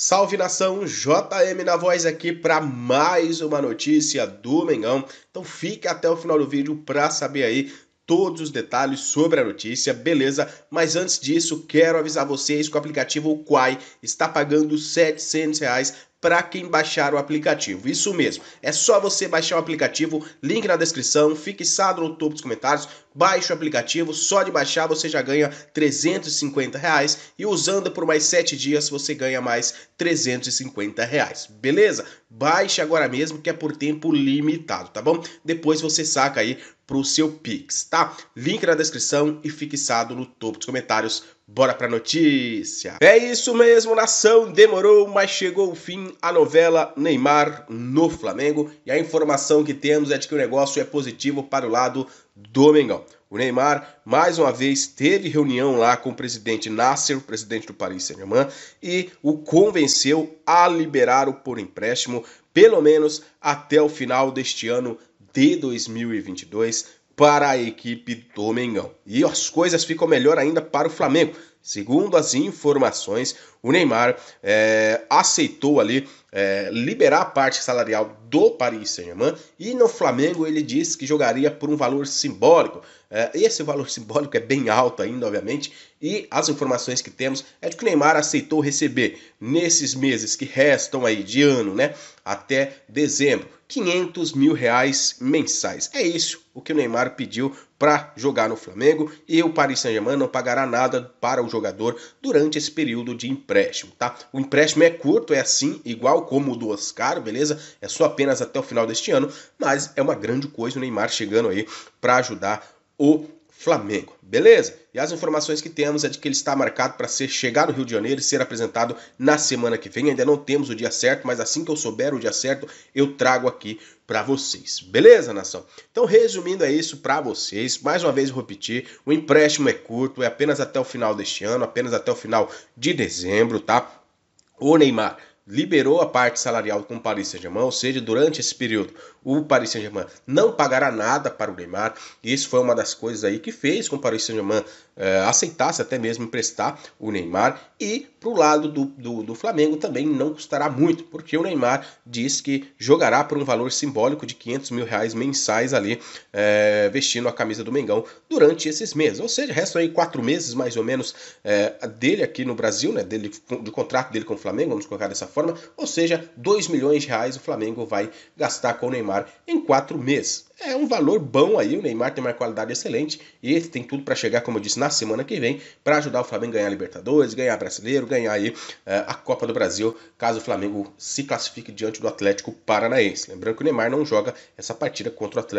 Salve nação, JM na voz aqui para mais uma notícia do Mengão. Então fique até o final do vídeo para saber aí todos os detalhes sobre a notícia, beleza? Mas antes disso, quero avisar vocês que o aplicativo Quai está pagando R$ 700 reais para quem baixar o aplicativo. Isso mesmo, é só você baixar o aplicativo, link na descrição, fixado no topo dos comentários. Baixe o aplicativo, só de baixar você já ganha 350 reais e usando por mais 7 dias você ganha mais 350 reais, beleza? Baixe agora mesmo que é por tempo limitado, tá bom? Depois você saca aí pro seu Pix, tá? Link na descrição e fixado no topo dos comentários. Bora pra notícia! É isso mesmo, nação! Demorou, mas chegou o fim a novela Neymar no Flamengo. E a informação que temos é de que o negócio é positivo para o lado Domingão. O Neymar, mais uma vez, teve reunião lá com o presidente Nasser, o presidente do Paris Saint-Germain, e o convenceu a liberá-lo por empréstimo, pelo menos até o final deste ano de 2022, para a equipe Domingão. E as coisas ficam melhor ainda para o Flamengo, Segundo as informações, o Neymar é, aceitou ali é, liberar a parte salarial do Paris Saint-Germain e no Flamengo ele disse que jogaria por um valor simbólico. É, esse valor simbólico é bem alto ainda, obviamente, e as informações que temos é de que o Neymar aceitou receber nesses meses que restam aí de ano, né, até dezembro, 500 mil reais mensais. É isso o que o Neymar pediu para jogar no Flamengo e o Paris Saint-Germain não pagará nada para o jogador durante esse período de empréstimo, tá? O empréstimo é curto, é assim, igual como o do Oscar, beleza? É só apenas até o final deste ano, mas é uma grande coisa o Neymar chegando aí para ajudar o Flamengo, beleza? E as informações que temos é de que ele está marcado para ser chegar no Rio de Janeiro e ser apresentado na semana que vem. Ainda não temos o dia certo, mas assim que eu souber o dia certo, eu trago aqui para vocês. Beleza, nação? Então, resumindo é isso para vocês. Mais uma vez eu repetir, o empréstimo é curto, é apenas até o final deste ano, apenas até o final de dezembro, tá? O Neymar liberou a parte salarial com o Paris Saint-Germain, ou seja, durante esse período, o Paris Saint-Germain não pagará nada para o Neymar. Isso foi uma das coisas aí que fez com o Paris Saint-Germain eh, aceitasse até mesmo emprestar o Neymar. E para o lado do, do, do, Flamengo também não custará muito, porque o Neymar diz que jogará por um valor simbólico de 500 mil reais mensais ali, eh, vestindo a camisa do Mengão durante esses meses. Ou seja, restam aí quatro meses mais ou menos eh, dele aqui no Brasil, né, dele, do contrato dele com o Flamengo, vamos colocar dessa forma plataforma, ou seja, 2 milhões de reais o Flamengo vai gastar com o Neymar em quatro meses. É um valor bom aí, o Neymar tem uma qualidade excelente e ele tem tudo para chegar, como eu disse, na semana que vem, para ajudar o Flamengo a ganhar a Libertadores, ganhar Brasileiro, ganhar aí eh, a Copa do Brasil, caso o Flamengo se classifique diante do Atlético Paranaense. Lembrando que o Neymar não joga essa partida contra o Atlético